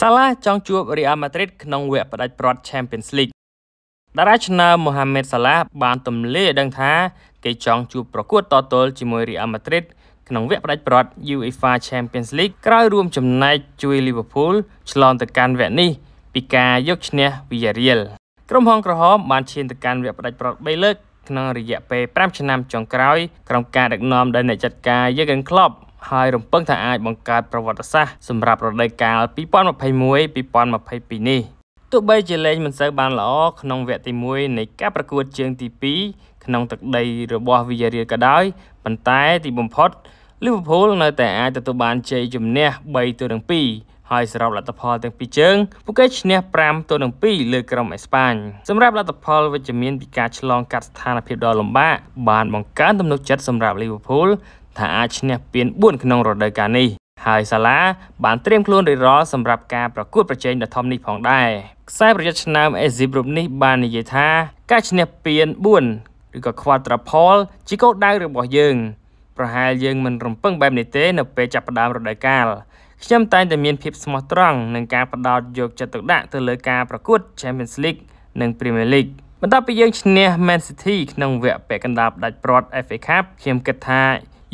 សាឡាចង់ជួប Real Madrid ក្នុងវគ្គផ្ដាច់ព្រាត់ Champions League តារាឆ្នើម Mohamed Salah បានទម្លាយដឹងថាគេចង់ជួបប្រកួតតទល់ជាមួយ Real Madrid ក្នុងវគ្គផ្ដាច់ព្រាត់ UEFA Champions League ក្រោយរួមចំណែកជួយ Liverpool ឆ្លងទៅកាន់វគ្គនេះពីការយកឈ្នះ Villarreal ក្រុមហងក្រហមបានឈានទៅកាន់វគ្គផ្ដាច់ព្រាត់3លើកក្នុងរយៈពេល5ឆ្នាំចុងក្រោយក្រោមការដឹកនាំដោយអ្នកចាត់ការ Jurgen Klopp ហើយរំពឹងថាអាចបង្កើតប្រវត្តិសាស្ត្រសម្រាប់រដូវកាល2021-2022នេះទោះបីជាលេងមិនសូវបានល្អក្នុងវគ្គទី1នៃការប្រកួតជើងទី2ក្នុងទឹកដីរបស់ Villarreal ក៏ដោយប៉ុន្តែ ទីបំផុត Liverpool នៅតែអាចទទួលបានជ័យជំនះ3ទល់នឹង2ហើយសរុបលទ្ធផលទាំងពីរជើងពួកគេឈ្នះ5ទល់នឹង2លើក្រុមអេស្ប៉ាញសម្រាប់លទ្ធផលវិជ្ជមានពីការឆ្លងកាត់ស្ថានភាពដ៏លំបាកបានបង្កើនទំនុកចិត្តសម្រាប់ Liverpool ថាអាចឈ្នះពាន4ក្នុងរដូវកាលនេះហើយសាឡាបានត្រៀមខ្លួនរួចរាល់សម្រាប់ការប្រកួតប្រជែងដ៏ធំនេះផងដែរខ្សែប្រយុទ្ធឆ្នើមអេស៊ីបរូបនេះបាននិយាយថាការឈ្នះពាន4ឬក៏ Quadra Pole ជាគោលដៅរបស់យើង ប្រហែលយើងមិនរំពឹងបែបនេះទេនៅពេលចាប់ផ្ដើមរដូវកាលខ្ញុំតែងតែមានភាពស្មោះត្រង់នឹងការបដោតយកចិត្តទុកដាក់ទៅលើការប្រកួត Champions League និង Premier League បន្ទាប់ពីយើងឈ្នះ Man City ក្នុងវគ្គពាក់កណ្ដាលផ្ដាច់ព្រាត់ FA Cup ខ្ញុំគិតថា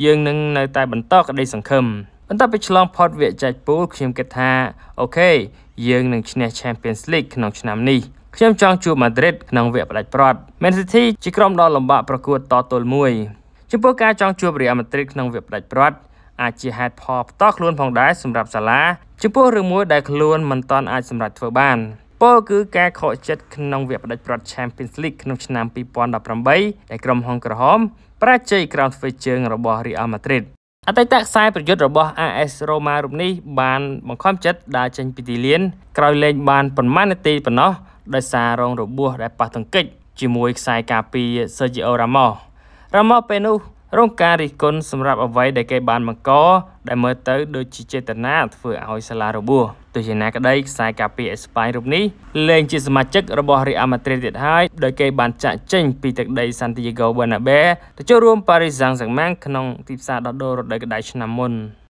យើងនឹងនៅតែបន្តក្តីសង្ឃឹមបន្ទាប់ពីឆ្លងផុតវគ្គចែកពូលខ្ញុំគិតថាអូខេយើងនឹងឈ្នះ Champions League ក្នុងឆ្នាំនេះខ្ញុំចង់ជួប Madrid ក្នុងវគ្គផ្ដាច់ព្រាត់ Man City ជាក្រុមដ៏លំបាកប្រកួតតទល់មួយចំពោះការចង់ជួប Real Madrid ក្នុងវគ្គផ្ដាច់ព្រាត់អាចជាហេតុផលផ្ទាល់ខ្លួនផងដែរសម្រាប់សាឡាចំពោះរឿងមួយដែលខ្លួនមិនទាន់អាចសម្រេចធ្វើបានលគឺការខកចិត្តក្នុងវគ្គផ្ដាច់ប្រត់ Champions League ក្នុងឆ្នាំ2018ដែលក្រុមហុងក្រហមប្រាជ័យក្រោមធ្វើជើងរបស់ Real Madrid អតីតខ្សែប្រយុទ្ធរបស់ AS Roma រូបនេះបានបង្ខំចិត្តដើរចេញពីទីលាន ក្រោយលេងបានប្រមាណនាទីប៉ុណ្ណោះដោយសាររងរបួសដែលប៉ះទង្គិចជាមួយខ្សែការពារ Sergio Ramos Ramos ពេលនោះរងការរិះគន់សម្រាប់អ្វីដែលគេបានបង្កដែលមើលទៅដូចជាចេតនាធ្វើឲ្យសាឡារបួសទោះជាណាក្តីខ្សែការពារអេស្ប៉ាញរូបនេះលែងជាសមាជិករបស់ Real Madrid ទៀតហើយដោយគេបានចាក់ចេញ ពីទឹកដី Santiago Bernabeu ទៅចូលរួម Paris Saint-Germain ក្នុងទីផ្សារដោះដូររដូវក្តៅឆ្នាំមុន។